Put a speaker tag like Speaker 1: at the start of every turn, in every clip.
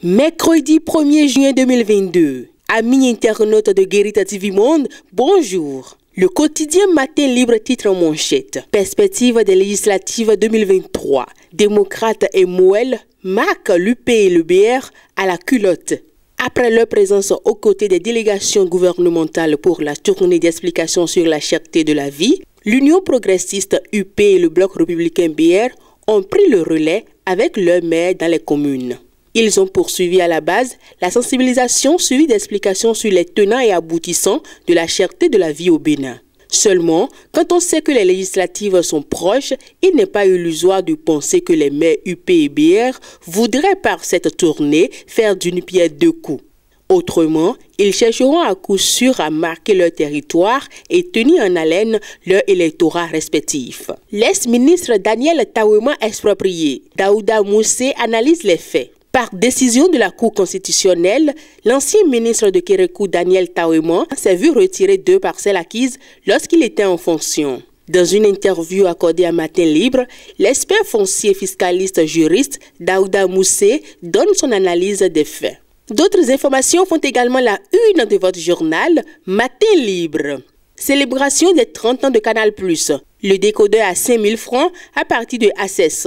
Speaker 1: Mercredi 1er juin 2022, amis internautes de Guérita TV Monde, bonjour. Le quotidien Matin Libre titre en manchette. Perspective des législatives 2023. Démocrates et Moël Mac, l'UP et le BR à la culotte. Après leur présence aux côtés des délégations gouvernementales pour la tournée d'explications sur la cherté de la vie, l'Union progressiste UP et le Bloc républicain BR ont pris le relais avec leur maire dans les communes. Ils ont poursuivi à la base la sensibilisation suivie d'explications sur les tenants et aboutissants de la cherté de la vie au Bénin. Seulement, quand on sait que les législatives sont proches, il n'est pas illusoire de penser que les maires UP et BR voudraient par cette tournée faire d'une pierre deux coups. Autrement, ils chercheront à coup sûr à marquer leur territoire et tenir en haleine leur électorat respectif. L'ex-ministre Daniel Tawema exproprié, Daouda Moussé analyse les faits. Par décision de la Cour constitutionnelle, l'ancien ministre de Kérékou Daniel Taouema s'est vu retirer deux parcelles acquises lorsqu'il était en fonction. Dans une interview accordée à Matin Libre, l'expert foncier fiscaliste juriste Daouda Mousset donne son analyse des faits. D'autres informations font également la une de votre journal Matin Libre. Célébration des 30 ans de Canal+. Le décodeur à 5000 francs à partir de ACES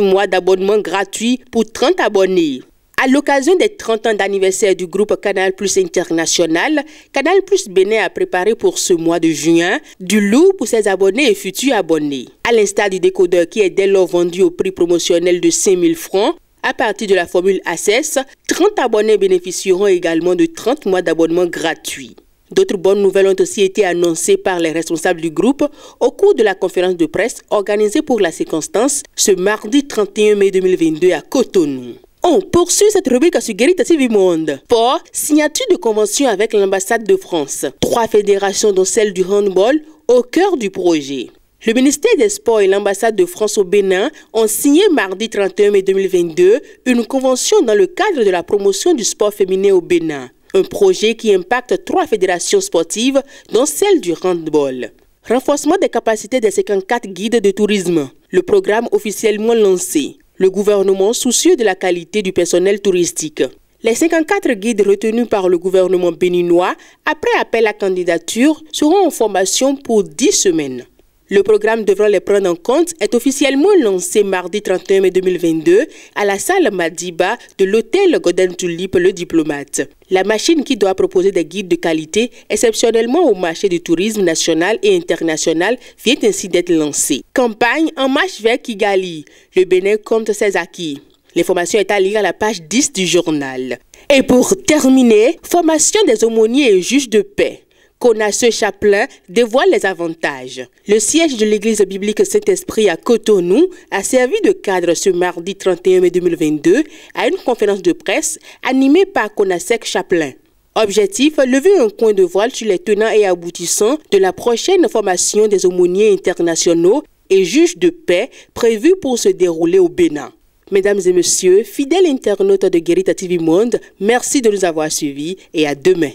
Speaker 1: mois d'abonnement gratuit pour 30 abonnés. À l'occasion des 30 ans d'anniversaire du groupe Canal Plus International, Canal Plus Bénin a préparé pour ce mois de juin du loup pour ses abonnés et futurs abonnés. À l'instar du décodeur qui est dès lors vendu au prix promotionnel de 5000 francs, à partir de la formule ACES, 30 abonnés bénéficieront également de 30 mois d'abonnement gratuit. D'autres bonnes nouvelles ont aussi été annoncées par les responsables du groupe au cours de la conférence de presse organisée pour la circonstance ce mardi 31 mai 2022 à Cotonou. On poursuit cette rubrique à Sugerita Monde pour signature de convention avec l'ambassade de France. Trois fédérations dont celle du handball au cœur du projet. Le ministère des Sports et l'ambassade de France au Bénin ont signé mardi 31 mai 2022 une convention dans le cadre de la promotion du sport féminin au Bénin. Un projet qui impacte trois fédérations sportives, dont celle du handball. Renforcement des capacités des 54 guides de tourisme. Le programme officiellement lancé. Le gouvernement soucieux de la qualité du personnel touristique. Les 54 guides retenus par le gouvernement béninois, après appel à candidature, seront en formation pour 10 semaines. Le programme devra les prendre en compte est officiellement lancé mardi 31 mai 2022 à la salle Madiba de l'hôtel Golden Tulip le diplomate. La machine qui doit proposer des guides de qualité exceptionnellement au marché du tourisme national et international vient ainsi d'être lancée. Campagne en marche vers Kigali. Le Bénin compte ses acquis. L'information est à lire à la page 10 du journal. Et pour terminer, formation des aumôniers et juges de paix. Conasseux Chaplain dévoile les avantages. Le siège de l'église biblique Saint-Esprit à Cotonou a servi de cadre ce mardi 31 mai 2022 à une conférence de presse animée par Konasek Chaplin. Objectif, lever un coin de voile sur les tenants et aboutissants de la prochaine formation des aumôniers internationaux et juges de paix prévue pour se dérouler au Bénin. Mesdames et messieurs, fidèles internautes de Guérita TV Monde, merci de nous avoir suivis et à demain.